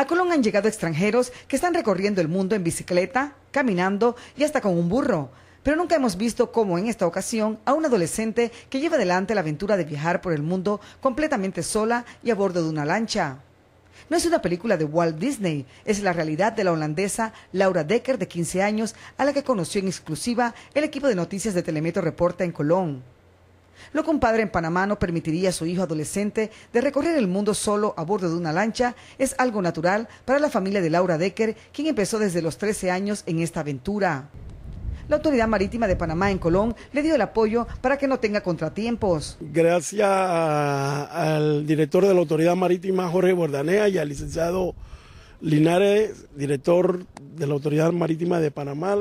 A Colón han llegado extranjeros que están recorriendo el mundo en bicicleta, caminando y hasta con un burro. Pero nunca hemos visto como en esta ocasión a un adolescente que lleva adelante la aventura de viajar por el mundo completamente sola y a bordo de una lancha. No es una película de Walt Disney, es la realidad de la holandesa Laura Decker de 15 años, a la que conoció en exclusiva el equipo de noticias de Telemetro Reporta en Colón. Lo que un padre en Panamá no permitiría a su hijo adolescente de recorrer el mundo solo a bordo de una lancha es algo natural para la familia de Laura Decker, quien empezó desde los 13 años en esta aventura. La Autoridad Marítima de Panamá en Colón le dio el apoyo para que no tenga contratiempos. Gracias al director de la Autoridad Marítima, Jorge Bordanea, y al licenciado Linares, director de la Autoridad Marítima de Panamá,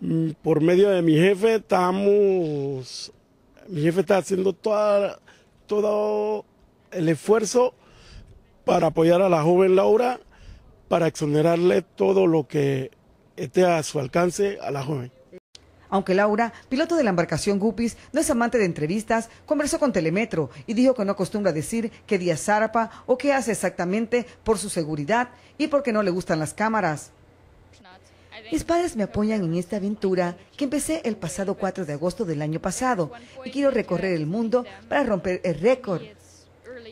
mm, por medio de mi jefe estamos mi jefe está haciendo todo el esfuerzo para apoyar a la joven Laura, para exonerarle todo lo que esté a su alcance a la joven. Aunque Laura, piloto de la embarcación Gupis, no es amante de entrevistas, conversó con Telemetro y dijo que no acostumbra decir qué día zarpa o qué hace exactamente por su seguridad y porque no le gustan las cámaras. Mis padres me apoyan en esta aventura que empecé el pasado 4 de agosto del año pasado y quiero recorrer el mundo para romper el récord.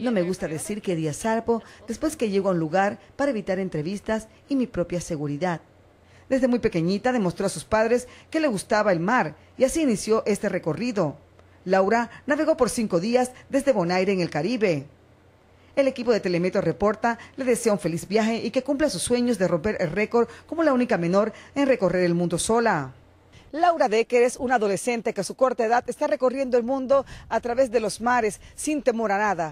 No me gusta decir que día zarpo después que llego a un lugar para evitar entrevistas y mi propia seguridad. Desde muy pequeñita demostró a sus padres que le gustaba el mar y así inició este recorrido. Laura navegó por cinco días desde Bonaire en el Caribe. El equipo de Telemetro reporta, le desea un feliz viaje y que cumpla sus sueños de romper el récord como la única menor en recorrer el mundo sola. Laura Decker es una adolescente que a su corta edad está recorriendo el mundo a través de los mares sin temor a nada.